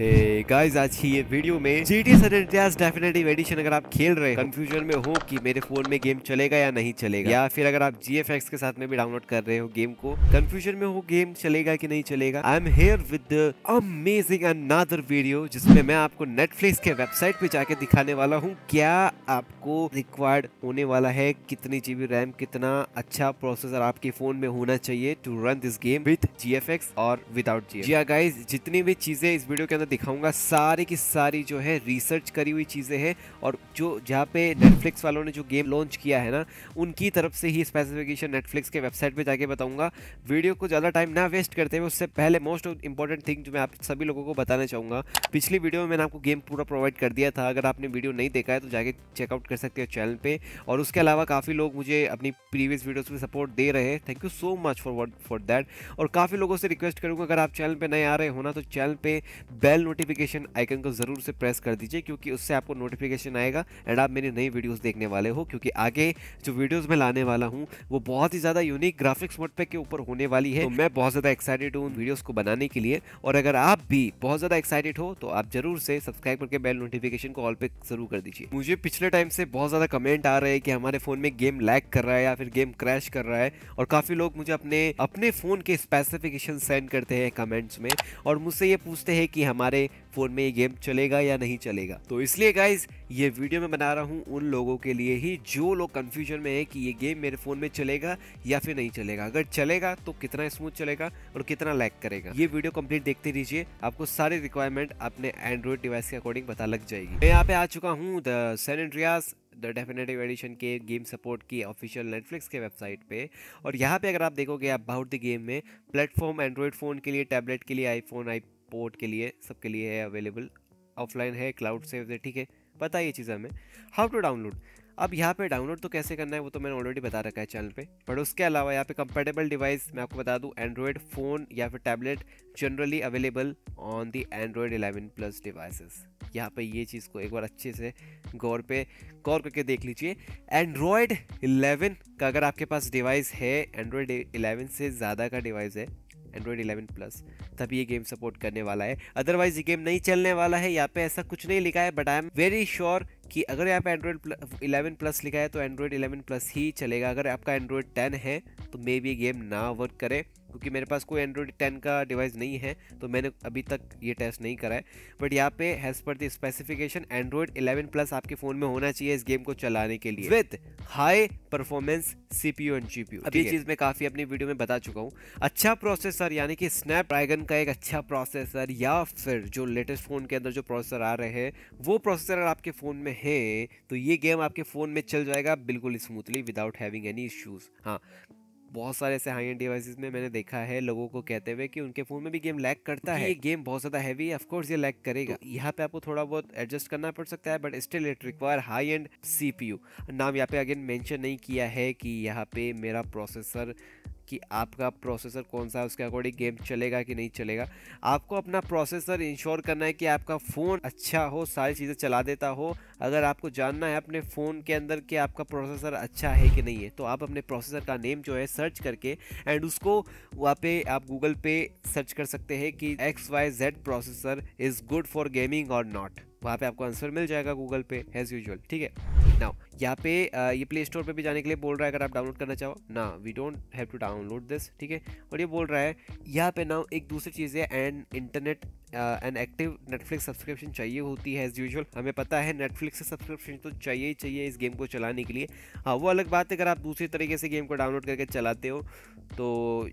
Guys hey आज की ये वीडियो में डेफिनेटिव एडिशन अगर आप खेल रहे हैं कंफ्यूजन में हो कि मेरे फोन में गेम चलेगा या नहीं चलेगा या फिर अगर आप जी के साथ में भी डाउनलोड कर रहे हो गेम को कंफ्यूजन में हो गेम चलेगा कि नहीं चलेगा I am here with amazing another video जिसमें मैं आपको नेटफ्लिक्स के वेबसाइट पे जाके दिखाने वाला हूँ क्या आपको रिक्वायर्ड होने वाला है कितनी जीबी रैम कितना अच्छा प्रोसेसर आपके फोन में होना चाहिए to run this game with G और विदाउट जी गाइज जितनी भी चीजें इस वीडियो के अंदर अंदर दिखाऊंगा सारी की सारी जो है रिसर्च करी हुई चीज़ें हैं और जो जहाँ पे नेटफ्लिक्स वालों ने जो गेम लॉन्च किया है ना उनकी तरफ से ही स्पेसिफिकेशन नेटफ्लिक्स के वेबसाइट पे जाके बताऊंगा वीडियो को ज़्यादा टाइम ना वेस्ट करते हुए उससे पहले मोस्ट इंपॉर्टेंट थिंग जो मैं आप सभी लोगों को बताना चाहूँगा पिछली वीडियो में मैंने आपको गेम पूरा प्रोवाइड कर दिया था अगर आपने वीडियो नहीं देखा है तो जाके चेकआउट कर सकते हो चैनल पर और उसके अलावा काफ़ी लोग मुझे अपनी प्रीवियस वीडियोज़ में सपोर्ट दे रहे हैं thank you so much for for that और काफ़ी लोगों से रिक्वेस्ट करूँगा अगर आप चैनल पर नए आ रहे हो ना तो चैनल पर बेल नोटिफिकेशन आइकन को ज़रूर से प्रेस कर दीजिए क्योंकि उससे आपको नोटिफिकेशन आएगा एंड आप मेरी नई वीडियोस देखने वाले हो क्योंकि आगे जो वीडियोस मैं लाने वाला हूँ वो बहुत ही ज़्यादा यूनिक ग्राफिक्स मोड पे के ऊपर होने वाली है तो मैं बहुत ज़्यादा एक्साइटेड हूँ उन वीडियोज़ को बनाने के लिए और अगर आप भी बहुत ज़्यादा एक्साइटेड हो तो आप जरूर से सब्सक्राइब करके बेल नोटिफिकेशन को ऑल पे जरूर कर दीजिए मुझे पिछले टाइम से बहुत ज़्यादा कमेंट आ रहे हैं कि हमारे फ़ोन में गेम लैक कर रहा है या फिर गेम क्रैश कर रहा है और काफ़ी लोग मुझे अपने अपने फ़ोन के स्पेसिफिकेशन सेंड करते हैं कमेंट्स में और मुझसे ये पूछते हैं कि हमारे हमारे फ़ोन में ये गेम चलेगा या नहीं चलेगा तो इसलिए गाइज ये वीडियो मैं बना रहा हूँ उन लोगों के लिए ही जो लोग कन्फ्यूजन में है कि ये गेम मेरे फ़ोन में चलेगा या फिर नहीं चलेगा अगर चलेगा तो कितना स्मूथ चलेगा और कितना लैक करेगा ये वीडियो कंप्लीट देखते रहिए आपको सारे रिक्वायरमेंट अपने एंड्रॉयड डिवाइस के अकॉर्डिंग पता लग जाएगी मैं यहाँ पे आ चुका हूँ the San Andreas the definitive edition के गेम सपोर्ट की ऑफिशियल नेटफ्लिक्स के वेबसाइट पे और यहाँ पे अगर आप देखोगे अबाउट द गेम में प्लेटफॉर्म एंड्रॉयड फ़ोन के लिए टैबलेट के लिए आईफोन आई सपोर्ट के लिए सबके लिए है अवेलेबल ऑफलाइन है क्लाउड सेव है ठीक है पता ये चीज़ हमें हाउ टू डाउनलोड अब यहाँ पे डाउनलोड तो कैसे करना है वो तो मैंने ऑलरेडी बता रखा है चैनल पे बट उसके अलावा यहाँ पे कंपेटेबल डिवाइस मैं आपको बता दूँ एंड्रॉयड फ़ोन या फिर tablet generally available on the Android 11 plus devices यहाँ पे ये चीज़ को एक बार अच्छे से गौर पे गौर करके देख लीजिए एंड्रॉयड इलेवन का अगर आपके पास डिवाइस है एंड्रॉयड इलेवन से ज़्यादा का डिवाइस है एंड्रॉयड इलेवन प्लस तभी ये गेम सपोर्ट करने वाला है अदरवाइज ये गेम नहीं चलने वाला है यहाँ पे ऐसा कुछ नहीं लिखा है but I am very sure कि अगर यहाँ पे एंड्रॉयड इलेवन प्लस लिखा है तो एंड्रॉयड इलेवन प्लस ही चलेगा अगर आपका एंड्रॉयड टेन है तो मे बी गेम ना वर्क करे क्योंकि मेरे पास कोई एंड्रॉयड टेन का डिवाइस नहीं है तो मैंने अभी तक ये टेस्ट नहीं करा है बट यहाँ पे हैज़ पर द स्पेसिफिकेशन एंड्रॉयड 11 प्लस आपके फ़ोन में होना चाहिए इस गेम को चलाने के लिए with high performance CPU and GPU पी अभी चीज़ मैं काफ़ी अपनी वीडियो में बता चुका हूँ अच्छा प्रोसेसर यानी कि ड्रैगन का एक अच्छा प्रोसेसर या फिर जो लेटेस्ट फ़ोन के अंदर जो प्रोसेसर आ रहे हैं वो प्रोसेसर अगर आपके फ़ोन में है तो ये गेम आपके फ़ोन में चल जाएगा बिल्कुल smoothly without having any issues हाँ बहुत सारे ऐसे हाई एंड डिवाइसेस में मैंने देखा है लोगों को कहते हुए कि उनके फ़ोन में भी गेम लैग करता है ये गेम बहुत ज़्यादा हैवी है ऑफकोर्स ये लैग करेगा तो यहाँ पे आपको थोड़ा बहुत एडजस्ट करना पड़ सकता है but still it require high end सी नाम यहाँ पे अगेन मैंशन नहीं किया है कि यहाँ पे मेरा प्रोसेसर कि आपका प्रोसेसर कौन सा है उसके अकॉर्डिंग गेम चलेगा कि नहीं चलेगा आपको अपना प्रोसेसर इंश्योर करना है कि आपका फ़ोन अच्छा हो सारी चीज़ें चला देता हो अगर आपको जानना है अपने फ़ोन के अंदर कि आपका प्रोसेसर अच्छा है कि नहीं है तो आप अपने प्रोसेसर का नेम जो है सर्च करके एंड उसको वहाँ पे आप गूगल पे सर्च कर सकते हैं कि X Y Z processor is good for gaming और नॉट वहाँ पे आपको आंसर मिल जाएगा गूगल पे एज़ यूजल ठीक है नाउ यहाँ पे ये प्ले स्टोर पर भी जाने के लिए बोल रहा है अगर आप डाउनलोड करना चाहो ना we don't have to download this ठीक है और ये बोल रहा है यहाँ पे ना एक दूसरी चीज़ है and internet an active Netflix subscription चाहिए होती है एज़ यूजल हमें पता है नेटफ्लिक्स से सब्सक्रिप्शन तो चाहिए ही चाहिए इस गेम को चलाने के लिए हाँ वो अलग बात है अगर आप दूसरे तरीके से गेम को डाउनलोड करके चलाते हो तो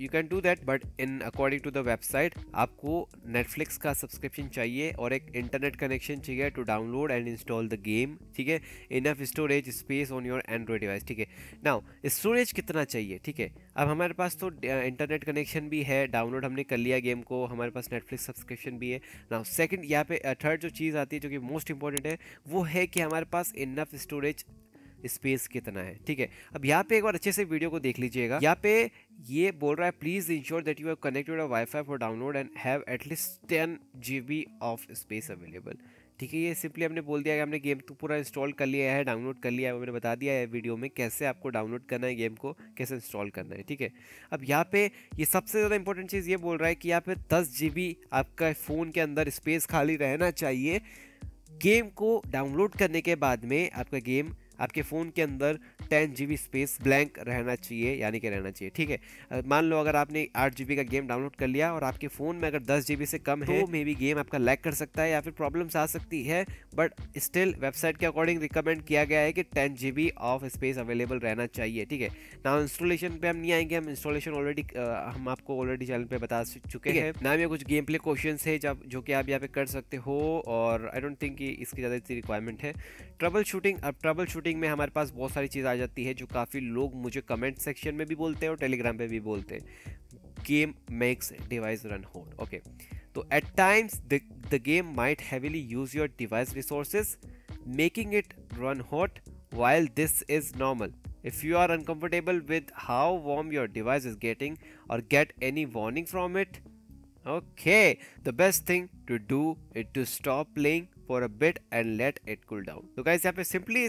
you can do that but in according to the website आपको नेटफ्लिक्स का सब्सक्रिप्शन चाहिए और एक इंटरनेट कनेक्शन चाहिए to download and install the game ठीक है enough storage space on your Android device ठीक है नाउ स्टोरेज कितना चाहिए ठीक है अब हमारे पास तो इंटरनेट कनेक्शन भी है डाउनलोड हमने कर लिया गेम को हमारे पास नेटफ्लिक्स सब्सक्रिप्शन भी है ना सेकंड यहाँ पे थर्ड जो चीज़ आती है जो कि मोस्ट इंपॉर्टेंट है वो है कि हमारे पास इनफ स्टोरेज स्पेस कितना है ठीक है अब यहाँ पे एक बार अच्छे से वीडियो को देख लीजिएगा यहाँ पे ये बोल रहा है please ensure that you have connected a wifi for download and have at least ten G B of space available ठीक है ये सिंपली हमने बोल दिया कि हमने गेम तो पूरा इंस्टॉल कर लिया है डाउनलोड कर लिया है मैंने बता दिया है वीडियो में कैसे आपको डाउनलोड करना है गेम को कैसे इंस्टॉल करना है ठीक है अब यहाँ पे ये सबसे ज़्यादा इंपॉर्टेंट चीज़ ये बोल रहा है कि यहाँ पे दस जी आपका फ़ोन के अंदर स्पेस खाली रहना चाहिए गेम को डाउनलोड करने के बाद में आपका गेम आपके फ़ोन के अंदर टेन जी स्पेस ब्लैंक रहना चाहिए यानी कि रहना चाहिए ठीक है मान लो अगर आपने आठ जी का गेम डाउनलोड कर लिया और आपके फ़ोन में अगर दस जी से कम है तो मे बी गेम आपका लैक कर सकता है या फिर प्रॉब्लम्स आ सकती है बट स्टिल वेबसाइट के अकॉर्डिंग रिकमेंड किया गया है कि ten G of space available रहना चाहिए ठीक है ना इंस्टॉलेशन पे हम नहीं आएंगे हम इंस्टॉलेशन ऑलरेडी हम आपको ऑलरेडी चैनल पे बता चुके हैं ना ये कुछ गेम प्ले क्वेश्चन है जब जो कि आप यहाँ पे कर सकते हो और आई डोंट थिंक कि इसकी ज़्यादा इतनी रिक्वायरमेंट है ट्रबल शूटिंग अब ट्रबल शूटिंग शूटिंग में हमारे पास बहुत सारी चीज़ आ जाती है जो काफ़ी लोग मुझे कमेंट सेक्शन में भी बोलते हैं और टेलीग्राम पर भी बोलते हैं game makes device run hot okay तो at times the game might heavily use your device resources making it run hot while this is normal if you are uncomfortable with how warm your device is getting or get any warning from it okay the best thing to do it to stop playing for a bit and let it cool down तो guys यहाँ पे simply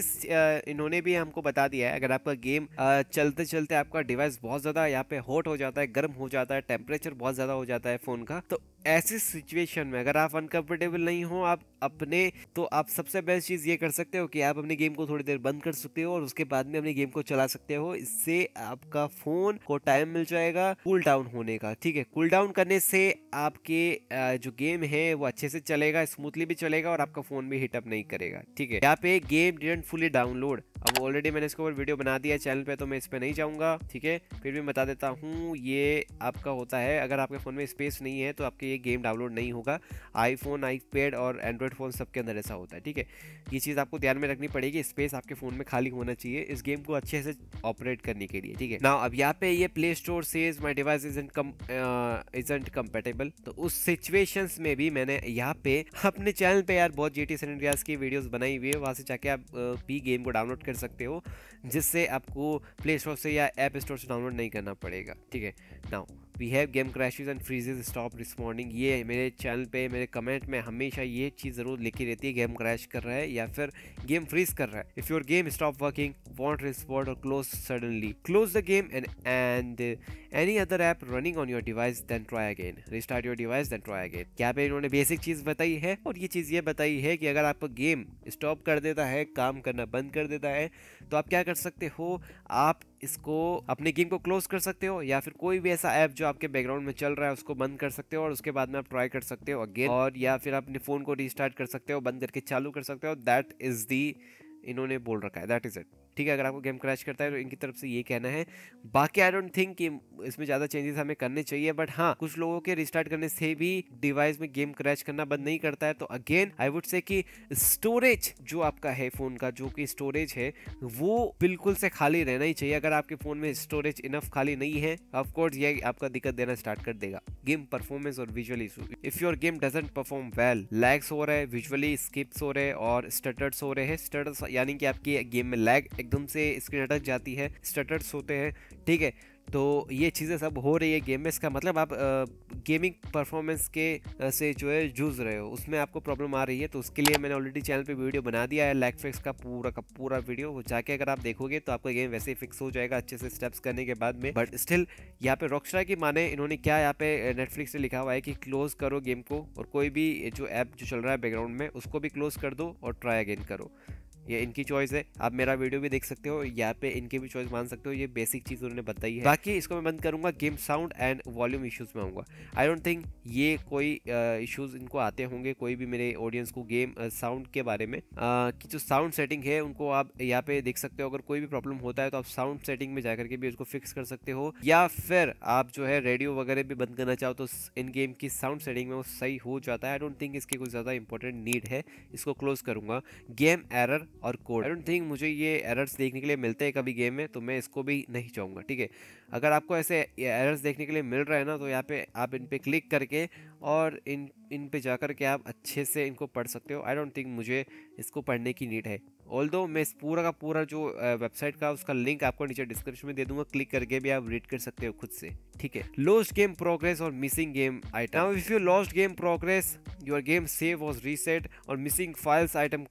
इन्होंने भी हमको बता दिया है अगर आपका गेम चलते चलते आपका डिवाइस बहुत ज़्यादा यहाँ पे हॉट हो जाता है गर्म हो जाता है टेम्परेचर बहुत ज़्यादा हो जाता है फ़ोन का तो ऐसी सिचुएशन में अगर आप अनकंफर्टेबल नहीं हो आप अपने तो आप सबसे बेस्ट चीज़ ये कर सकते हो कि आप अपने गेम को थोड़ी देर बंद कर सकते हो और उसके बाद में अपने गेम को चला सकते हो इससे आपका फ़ोन को टाइम मिल जाएगा कूल डाउन होने का ठीक है कूल डाउन करने से आपके जो गेम है वो अच्छे से चलेगा स्मूथली भी चलेगा और आपका फ़ोन भी हिटअप नहीं करेगा ठीक है यहाँ पे गेम डिडेंट फुली डाउनलोड अब ऑलरेडी मैंने इसके ऊपर वीडियो बना दिया चैनल पे तो मैं इस पर नहीं जाऊँगा ठीक है फिर भी बता देता हूँ ये आपका होता है अगर आपके फ़ोन में स्पेस नहीं है तो आपके ये ये गेम डाउनलोड नहीं होगा आईफोन आईपैड और एंड्रॉयड फ़ोन सबके अंदर ऐसा होता है ठीक है ये चीज़ आपको ध्यान में रखनी पड़ेगी स्पेस आपके फ़ोन में खाली होना चाहिए इस गेम को अच्छे से ऑपरेट करने के लिए ठीक है ना अब यहाँ पे ये Play Store says my device is isn't कम इजेंट कंपेटेबल तो उस सिचुएशंस में भी मैंने यहाँ पे अपने चैनल पे यार बहुत जी टी सन सनड्रियास की वीडियोज़ बनाई हुई है वहाँ से जाके आप uh, भी गेम को डाउनलोड कर सकते हो जिससे आपको प्ले स्टोर से या ऐप स्टोर से डाउनलोड नहीं करना पड़ेगा ठीक है now have game crashes and freezes stop responding ये मेरे चैनल पे मेरे कमेंट में हमेशा ये चीज़ ज़रूर लिखी रहती है गेम क्रैश कर रहा है या फिर गेम फ्रीज कर रहा है if your game stop working won't respond or close suddenly close the game and and any other app running on your device then try again restart your device then try again क्या पे इन्होंने basic चीज़ बताई है और ये चीज़ ये बताई है कि अगर आपका गेम स्टॉप कर देता है काम करना बंद कर देता है तो आप क्या कर सकते हो आप इसको अपने गेम को क्लोज कर सकते हो या फिर कोई भी ऐसा ऐप जो आपके बैकग्राउंड में चल रहा है उसको बंद कर सकते हो और उसके बाद में आप ट्राई कर सकते हो अगेन और या फिर अपने फ़ोन को रिस्टार्ट कर सकते हो बंद करके चालू कर सकते हो दैट इज़ दी इन्होंने बोल रखा है दैट इज़ इट ठीक है अगर आपको गेम क्रैश करता है तो इनकी तरफ से ये कहना है बाकी आई डोंट थिंक कि इसमें ज़्यादा चेंजेस हमें करने चाहिए बट हाँ कुछ लोगों के रिस्टार्ट करने से भी डिवाइस में गेम क्रैश करना बंद नहीं करता है तो अगेन आई वुड से कि स्टोरेज जो आपका है फ़ोन का जो कि स्टोरेज है वो बिल्कुल से खाली रहना ही चाहिए अगर आपके फ़ोन में स्टोरेज इनफ खाली नहीं है ऑफकोर्स ये आपका दिक्कत देना स्टार्ट कर देगा गेम परफॉर्मेंस और visual issue if your game doesn't perform well lags हो रहे हैं विजुअली स्किप्स हो रहे हैं और स्टटर्स हो रहे हैं स्टटर्स यानी कि आपकी गेम में लैग एकदम से स्क्रीन अटक जाती है स्टटर्स होते हैं ठीक है तो ये चीज़ें सब हो रही है गेम में इसका मतलब आप गेमिंग परफॉर्मेंस के से जो है जूझ रहे हो उसमें आपको प्रॉब्लम आ रही है तो उसके लिए मैंने ऑलरेडी चैनल पे वीडियो बना दिया है लैग फिक्स का पूरा का पूरा वीडियो वो जाके अगर आप देखोगे तो आपका गेम वैसे ही फिक्स हो जाएगा अच्छे से स्टेप्स करने के बाद में बट स्टिल यहाँ पे रॉकस्टार की माने इन्होंने क्या यहाँ पे नेटफ्लिक्स ने लिखा हुआ है कि क्लोज करो गेम को और कोई भी जो ऐप जो चल रहा है बैकग्राउंड में उसको भी क्लोज कर दो और ट्राई अगेन करो ये इनकी चॉइस है आप मेरा वीडियो भी देख सकते हो यहाँ पे इनकी भी चॉइस मान सकते हो ये बेसिक चीज़ उन्होंने बताई है बाकी इसको मैं बंद करूंगा game sound and volume issues में आऊंगा आई डोंट थिंक ये कोई uh, इनको आते होंगे कोई भी मेरे ऑडियंस को गेम साउंड के बारे में कि जो साउंड सेटिंग है उनको आप यहाँ पे देख सकते हो अगर कोई भी प्रॉब्लम होता है तो आप साउंड सेटिंग में जाकर के भी उसको फिक्स कर सकते हो या फिर आप जो है रेडियो वगैरह भी बंद करना चाहो तो इन गेम की साउंड सेटिंग में वो सही हो जाता है आई डोंट थिंक इसकी कुछ ज़्यादा इंपॉर्टेंट नीड है इसको क्लोज करूंगा गेम एरर और कोड आई डोंट थिंक मुझे ये एरर्स देखने के लिए मिलते हैं कभी गेम में तो मैं इसको भी नहीं चाहूँगा ठीक है अगर आपको ऐसे एरर्स देखने के लिए मिल रहा है ना तो यहाँ पे आप इन पर क्लिक करके और इन इन पर जा कर के आप अच्छे से इनको पढ़ सकते हो आई डोंट थिंक मुझे इसको पढ़ने की नीड है ऑल दो मैं इस पूरा का पूरा जो वेबसाइट का उसका लिंक आपको नीचे डिस्क्रिप्शन में दे दूंगा क्लिक करके भी आप रीड कर सकते हो खुद से ठीक है लॉस्ट गेम प्रोग्रेस और missing game item now if you lost game progress your game save was reset और मिसिंग फाइल्स आइटम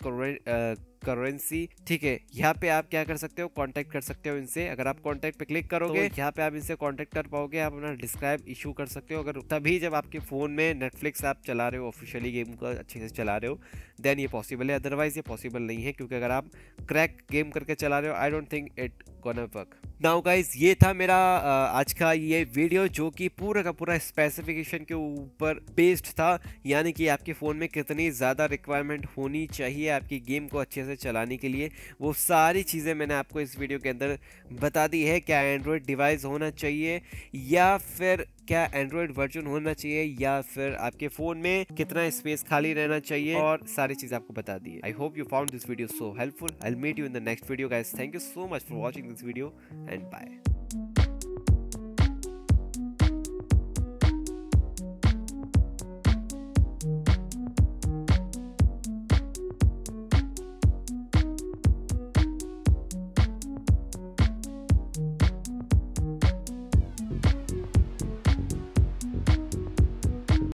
करेंसी ठीक है यहाँ पे आप क्या कर सकते हो कॉन्टेक्ट कर सकते हो इनसे अगर आप कॉन्टेक्ट पे क्लिक करोगे तो यहाँ पे आप इनसे कॉन्टेक्ट कर पाओगे आप अपना डिस्क्राइब इशू कर सकते हो अगर तभी जब आपके फोन में नेटफ्लिक्स आप चला रहे हो ऑफिशियली गेम को अच्छे से चला रहे हो देन ये पॉसिबल है अदरवाइज ये पॉसिबल नहीं है क्योंकि अगर आप क्रैक गेम करके चला रहे हो I don't think it gonna work now guys ये था मेरा आज का ये वीडियो जो कि पूरा का पूरा स्पेसिफिकेशन के ऊपर बेस्ड था यानी कि आपके फ़ोन में कितनी ज़्यादा रिक्वायरमेंट होनी चाहिए आपकी गेम को अच्छे से चलाने के लिए वो सारी चीज़ें मैंने आपको इस वीडियो के अंदर बता दी है क्या एंड्रॉयड डिवाइस होना चाहिए या फिर क्या एंड्रॉयड वर्जन होना चाहिए या फिर आपके फ़ोन में कितना स्पेस खाली रहना चाहिए और सारी चीज़ आपको बता दी I hope you found this video so helpful I meet you in the next video guys thank you so much for watching this video Bye.